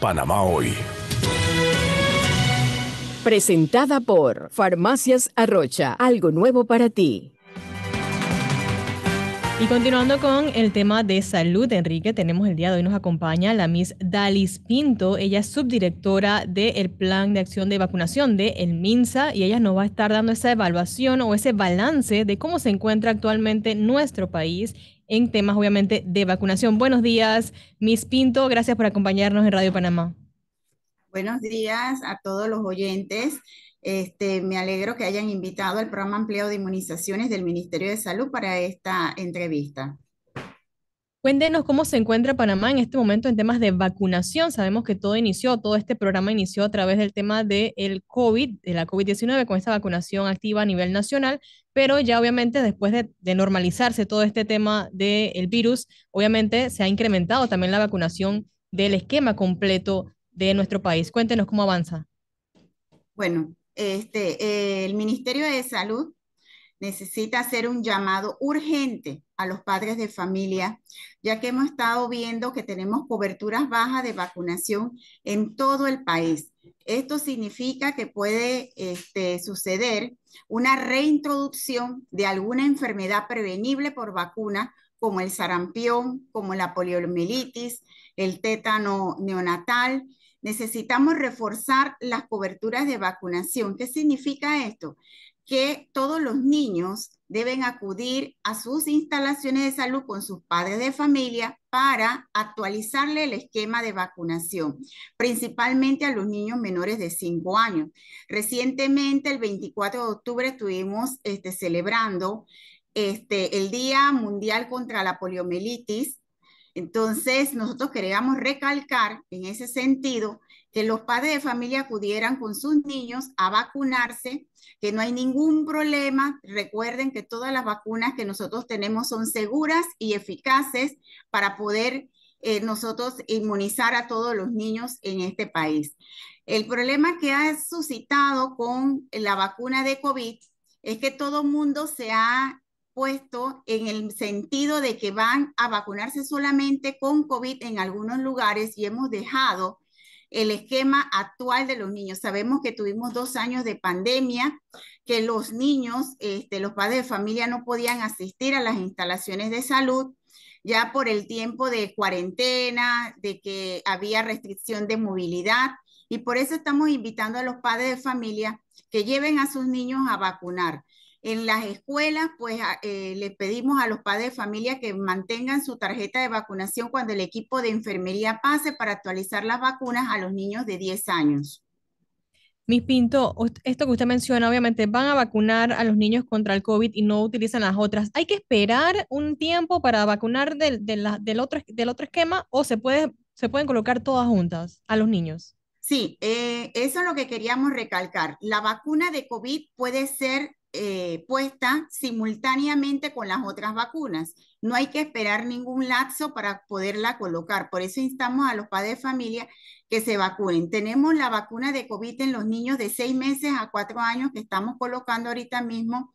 Panamá hoy. Presentada por Farmacias Arrocha, algo nuevo para ti. Y continuando con el tema de salud, Enrique, tenemos el día de hoy, nos acompaña la Miss Dalis Pinto, ella es subdirectora del Plan de Acción de Vacunación de el MINSA y ella nos va a estar dando esa evaluación o ese balance de cómo se encuentra actualmente nuestro país en temas obviamente de vacunación. Buenos días, Miss Pinto, gracias por acompañarnos en Radio Panamá. Buenos días a todos los oyentes. Este, me alegro que hayan invitado al programa Empleo de inmunizaciones del Ministerio de Salud para esta entrevista. Cuéntenos cómo se encuentra Panamá en este momento en temas de vacunación. Sabemos que todo inició, todo este programa inició a través del tema del de COVID, de la COVID-19, con esta vacunación activa a nivel nacional, pero ya obviamente después de, normalizarse todo este tema del virus, obviamente se ha incrementado también la vacunación del esquema completo de nuestro país. Cuéntenos cómo avanza. Bueno, este, el Ministerio de Salud necesita hacer un llamado urgente a los padres de familia, ya que hemos estado viendo que tenemos coberturas bajas de vacunación en todo el país. Esto significa que puede este, suceder una reintroducción de alguna enfermedad prevenible por vacuna, como el sarampión, como la poliomielitis, el tétano neonatal, necesitamos reforzar las coberturas de vacunación. ¿Qué significa esto? que todos los niños deben acudir a sus instalaciones de salud con sus padres de familia para actualizarle el esquema de vacunación, principalmente a los niños menores de 5 años. Recientemente, el 24 de octubre, estuvimos este, celebrando este, el Día Mundial contra la Poliomielitis entonces, nosotros queríamos recalcar en ese sentido que los padres de familia acudieran con sus niños a vacunarse, que no hay ningún problema. Recuerden que todas las vacunas que nosotros tenemos son seguras y eficaces para poder eh, nosotros inmunizar a todos los niños en este país. El problema que ha suscitado con la vacuna de COVID es que todo el mundo se ha puesto en el sentido de que van a vacunarse solamente con COVID en algunos lugares y hemos dejado el esquema actual de los niños. Sabemos que tuvimos dos años de pandemia, que los niños, este, los padres de familia no podían asistir a las instalaciones de salud ya por el tiempo de cuarentena, de que había restricción de movilidad. Y por eso estamos invitando a los padres de familia que lleven a sus niños a vacunar. En las escuelas, pues eh, le pedimos a los padres de familia que mantengan su tarjeta de vacunación cuando el equipo de enfermería pase para actualizar las vacunas a los niños de 10 años. Miss Pinto, esto que usted menciona, obviamente van a vacunar a los niños contra el COVID y no utilizan las otras. ¿Hay que esperar un tiempo para vacunar del, del, otro, del otro esquema o se, puede, se pueden colocar todas juntas a los niños? Sí, eh, eso es lo que queríamos recalcar. La vacuna de COVID puede ser eh, puesta simultáneamente con las otras vacunas. No hay que esperar ningún lapso para poderla colocar. Por eso instamos a los padres de familia que se vacunen. Tenemos la vacuna de COVID en los niños de seis meses a cuatro años que estamos colocando ahorita mismo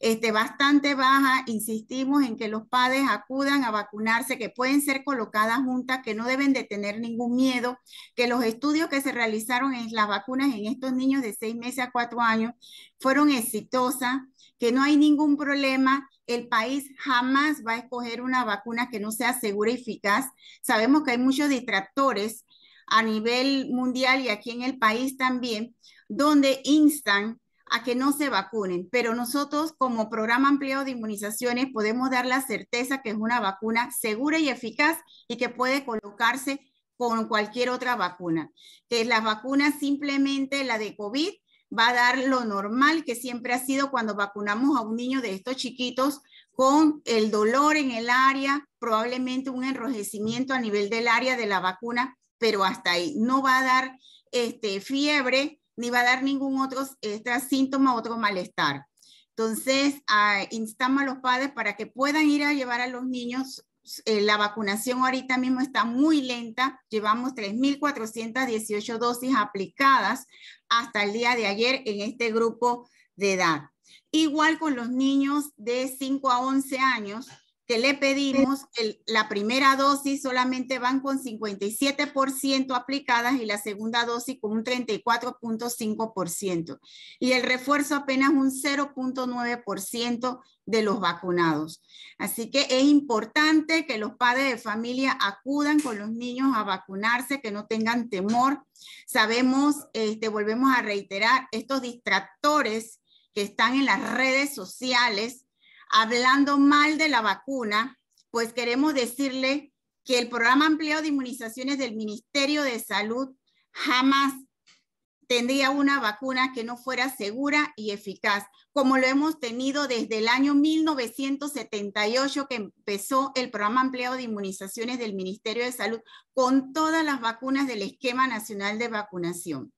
este, bastante baja. Insistimos en que los padres acudan a vacunarse, que pueden ser colocadas juntas, que no deben de tener ningún miedo, que los estudios que se realizaron en las vacunas en estos niños de seis meses a cuatro años fueron exitosas, que no hay ningún problema. El país jamás va a escoger una vacuna que no sea segura y eficaz. Sabemos que hay muchos distractores a nivel mundial y aquí en el país también, donde instan a que no se vacunen, pero nosotros como programa ampliado de inmunizaciones podemos dar la certeza que es una vacuna segura y eficaz y que puede colocarse con cualquier otra vacuna, que la vacuna simplemente la de COVID va a dar lo normal que siempre ha sido cuando vacunamos a un niño de estos chiquitos con el dolor en el área, probablemente un enrojecimiento a nivel del área de la vacuna, pero hasta ahí no va a dar este, fiebre, ni va a dar ningún otro extra este, síntoma, otro malestar. Entonces, ah, instamos a los padres para que puedan ir a llevar a los niños. Eh, la vacunación ahorita mismo está muy lenta. Llevamos 3.418 dosis aplicadas hasta el día de ayer en este grupo de edad. Igual con los niños de 5 a 11 años, que le pedimos, la primera dosis solamente van con 57% aplicadas y la segunda dosis con un 34.5%. Y el refuerzo apenas un 0.9% de los vacunados. Así que es importante que los padres de familia acudan con los niños a vacunarse, que no tengan temor. Sabemos, este, volvemos a reiterar, estos distractores que están en las redes sociales hablando mal de la vacuna, pues queremos decirle que el programa ampliado de inmunizaciones del Ministerio de Salud jamás tendría una vacuna que no fuera segura y eficaz, como lo hemos tenido desde el año 1978 que empezó el programa ampliado de inmunizaciones del Ministerio de Salud con todas las vacunas del esquema nacional de vacunación.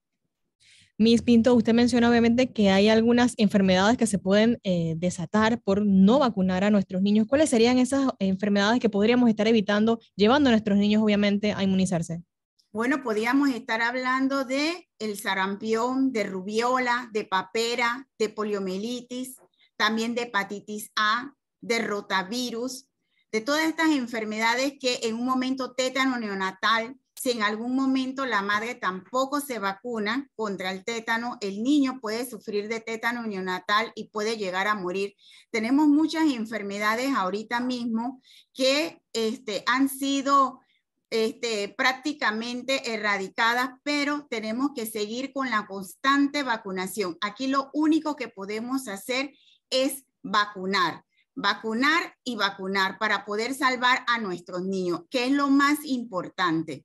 Miss Pinto, usted menciona obviamente que hay algunas enfermedades que se pueden eh, desatar por no vacunar a nuestros niños. ¿Cuáles serían esas enfermedades que podríamos estar evitando, llevando a nuestros niños obviamente a inmunizarse? Bueno, podríamos estar hablando de el sarampión, de rubiola, de papera, de poliomielitis, también de hepatitis A, de rotavirus, de todas estas enfermedades que en un momento tétano neonatal si en algún momento la madre tampoco se vacuna contra el tétano, el niño puede sufrir de tétano neonatal y puede llegar a morir. Tenemos muchas enfermedades ahorita mismo que este, han sido este, prácticamente erradicadas, pero tenemos que seguir con la constante vacunación. Aquí lo único que podemos hacer es vacunar vacunar y vacunar para poder salvar a nuestros niños, que es lo más importante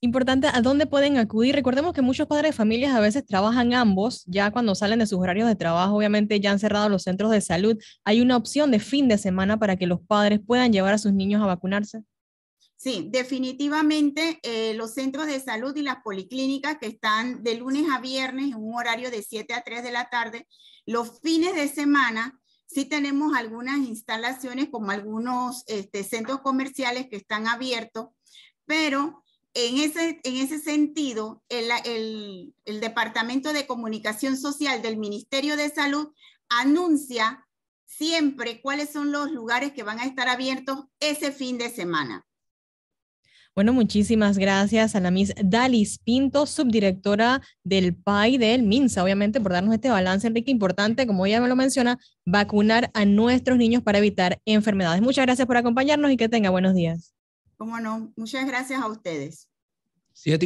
importante a dónde pueden acudir. Recordemos que muchos padres de familias a veces trabajan ambos, ya cuando salen de sus horarios de trabajo, obviamente ya han cerrado los centros de salud. ¿Hay una opción de fin de semana para que los padres puedan llevar a sus niños a vacunarse? Sí, definitivamente eh, los centros de salud y las policlínicas que están de lunes a viernes en un horario de 7 a 3 de la tarde, los fines de semana sí tenemos algunas instalaciones como algunos este, centros comerciales que están abiertos, pero en ese, en ese sentido, el, Departamento de Comunicación Social del Ministerio de Salud anuncia siempre cuáles son los lugares que van a estar abiertos ese fin de semana. Bueno, muchísimas gracias a la Miss Dalis Pinto, subdirectora del PAI del MINSA, obviamente, por darnos este balance, Enrique, importante, como ella me lo menciona, vacunar a nuestros niños para evitar enfermedades. Muchas gracias por acompañarnos y que tenga buenos días. Cómo no, muchas gracias a ustedes sí